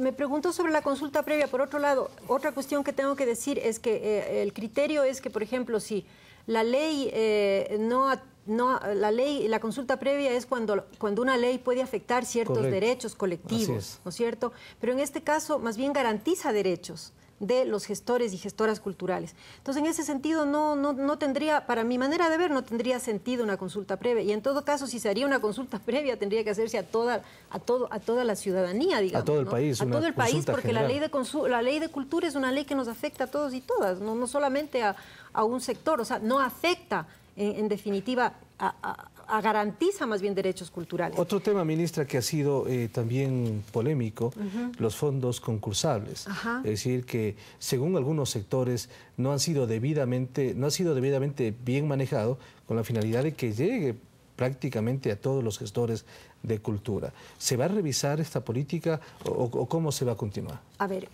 me pregunto sobre la consulta previa. Por otro lado, otra cuestión que tengo que decir es que eh, el criterio es que, por ejemplo, si la ley eh, no, no la ley la consulta previa es cuando cuando una ley puede afectar ciertos derechos colectivos, ¿no es cierto? Pero en este caso más bien garantiza derechos de los gestores y gestoras culturales. Entonces, en ese sentido, no, no, no tendría, para mi manera de ver, no tendría sentido una consulta previa. Y en todo caso, si se haría una consulta previa, tendría que hacerse a toda, a todo, a toda la ciudadanía, digamos. A todo el país. A todo el país, porque la ley, de la ley de cultura es una ley que nos afecta a todos y todas, no, solamente a, un sector, o sea, no afecta en definitiva a, garantiza más bien derechos culturales. Otro tema, ministra, que ha sido eh, también polémico, los fondos concursables. Es decir, que según algunos sectores no han sido debidamente, no ha sido debidamente bien manejado con la finalidad de que llegue prácticamente a todos los gestores de cultura. ¿Se va a revisar esta política o cómo se va a continuar? A ver,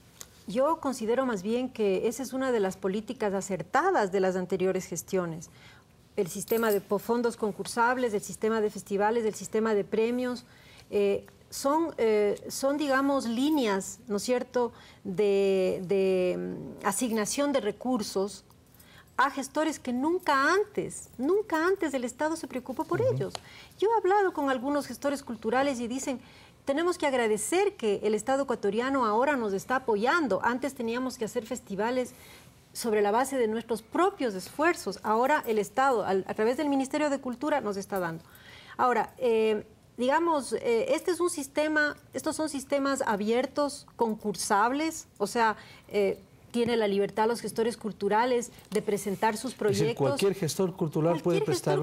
yo considero más bien que esa es una de las políticas acertadas de las anteriores gestiones el sistema de fondos concursables, del sistema de festivales, del sistema de premios. Eh, son, eh, son, digamos, líneas, ¿no es cierto?, de, mm, asignación de recursos a gestores que nunca antes, nunca antes el Estado se preocupó por ellos. Yo he hablado con algunos gestores culturales y dicen, tenemos que agradecer que el Estado ecuatoriano ahora nos está apoyando. Antes teníamos que hacer festivales sobre la base de nuestros propios esfuerzos. Ahora el Estado, a través del Ministerio de Cultura, nos está dando. Ahora, eh, digamos, eh, este es un sistema, estos son sistemas abiertos, concursables, o sea, eh, tiene la libertad los gestores culturales de presentar sus proyectos. cualquier gestor cultural puede presentar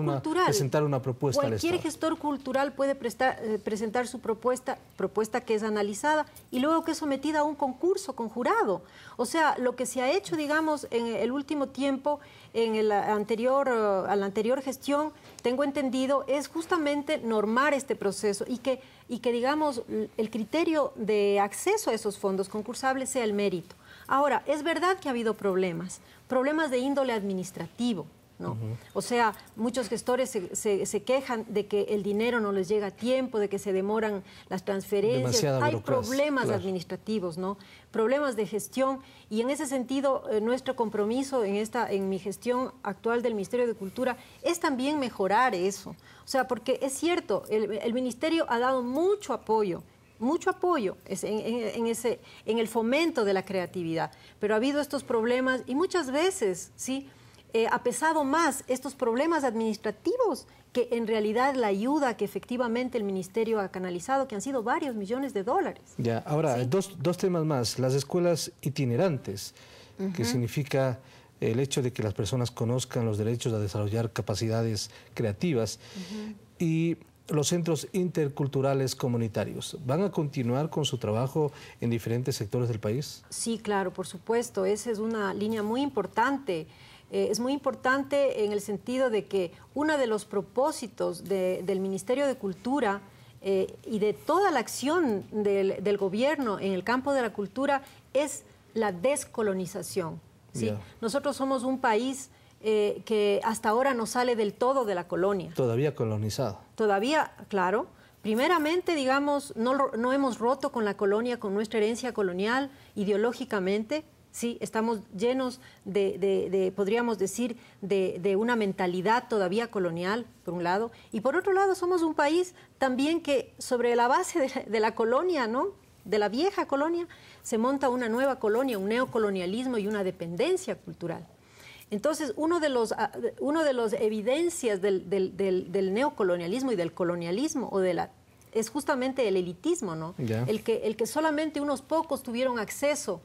una propuesta. Cualquier gestor cultural puede eh, presentar su propuesta, propuesta que es analizada y luego que es sometida a un concurso con jurado. O sea, lo que se ha hecho, digamos, en el último tiempo, en el anterior, eh, a la anterior gestión, tengo entendido, es justamente normar este proceso y que, y que digamos, el criterio de acceso a esos fondos concursables sea el mérito. Ahora, es verdad que ha habido problemas, problemas de índole administrativo, ¿no? O sea, muchos gestores se, quejan de que el dinero no les llega a tiempo, de que se demoran las transferencias. Hay problemas administrativos, ¿no? Problemas de gestión. Y en ese sentido, eh, nuestro compromiso en, esta, en mi gestión actual del Ministerio de Cultura es también mejorar eso. O sea, porque es cierto, el Ministerio ha dado mucho apoyo mucho apoyo en, ese, en el fomento de la creatividad, pero ha habido estos problemas y muchas veces, ¿sí? Eh, ha pesado más estos problemas administrativos que en realidad la ayuda que efectivamente el ministerio ha canalizado, que han sido varios millones de dólares. Ya, ahora, dos, temas más. Las escuelas itinerantes, que significa el hecho de que las personas conozcan los derechos a desarrollar capacidades creativas. Y los centros interculturales comunitarios. ¿Van a continuar con su trabajo en diferentes sectores del país? Sí, claro, por supuesto. Esa es una línea muy importante. Eh, es muy importante en el sentido de que uno de los propósitos de, del Ministerio de Cultura eh, y de toda la acción del, gobierno en el campo de la cultura es la descolonización. ¿sí? Nosotros somos un país eh, que hasta ahora no sale del todo de la colonia. Todavía colonizado. Todavía, claro. Primeramente, digamos, no, no hemos roto con la colonia, con nuestra herencia colonial ideológicamente, ¿sí? Estamos llenos de, podríamos decir, de, de, una mentalidad todavía colonial, por un lado, y por otro lado somos un país también que sobre la base de, la colonia, ¿no? De la vieja colonia, se monta una nueva colonia, un neocolonialismo y una dependencia cultural. Entonces, una de las ah, evidencias del, neocolonialismo y del colonialismo es justamente el elitismo, ¿no? El, que, solamente unos pocos tuvieron acceso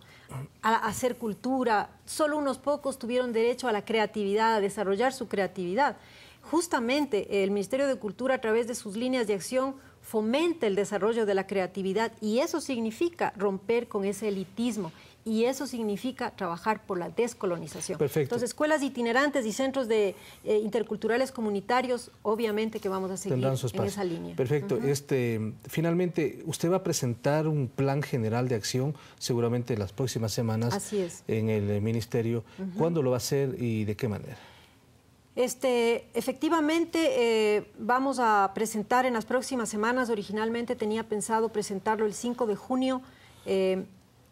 a, hacer cultura, solo unos pocos tuvieron derecho a la creatividad, a desarrollar su creatividad. Justamente el Ministerio de Cultura, a través de sus líneas de acción, fomenta el desarrollo de la creatividad y eso significa romper con ese elitismo y eso significa trabajar por la descolonización. Perfecto. Entonces, escuelas itinerantes y centros de eh, interculturales comunitarios, obviamente que vamos a seguir en esa línea. Perfecto. Este, finalmente, usted va a presentar un plan general de acción, seguramente en las próximas semanas, en el ministerio. ¿Cuándo lo va a hacer y de qué manera? Este, efectivamente, eh, vamos a presentar en las próximas semanas. Originalmente tenía pensado presentarlo el 5 de junio. Eh,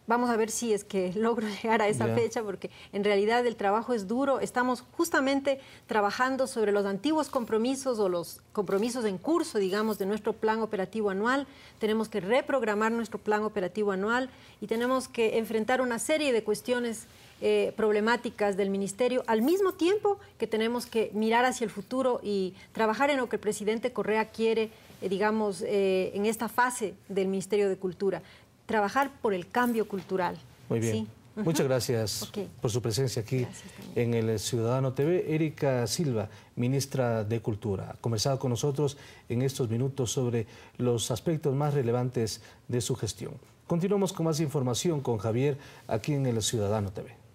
Vamos a ver si es que logro llegar a esa fecha, porque en realidad el trabajo es duro. Estamos justamente trabajando sobre los antiguos compromisos o los compromisos en curso, digamos, de nuestro plan operativo anual. Tenemos que reprogramar nuestro plan operativo anual y tenemos que enfrentar una serie de cuestiones eh, problemáticas del ministerio, al mismo tiempo que tenemos que mirar hacia el futuro y trabajar en lo que el presidente Correa quiere, eh, digamos, eh, en esta fase del Ministerio de Cultura trabajar por el cambio cultural. Muy bien. Muchas gracias por su presencia aquí en el Ciudadano TV. Erika Silva, ministra de Cultura, ha conversado con nosotros en estos minutos sobre los aspectos más relevantes de su gestión. Continuamos con más información con Javier aquí en el Ciudadano TV.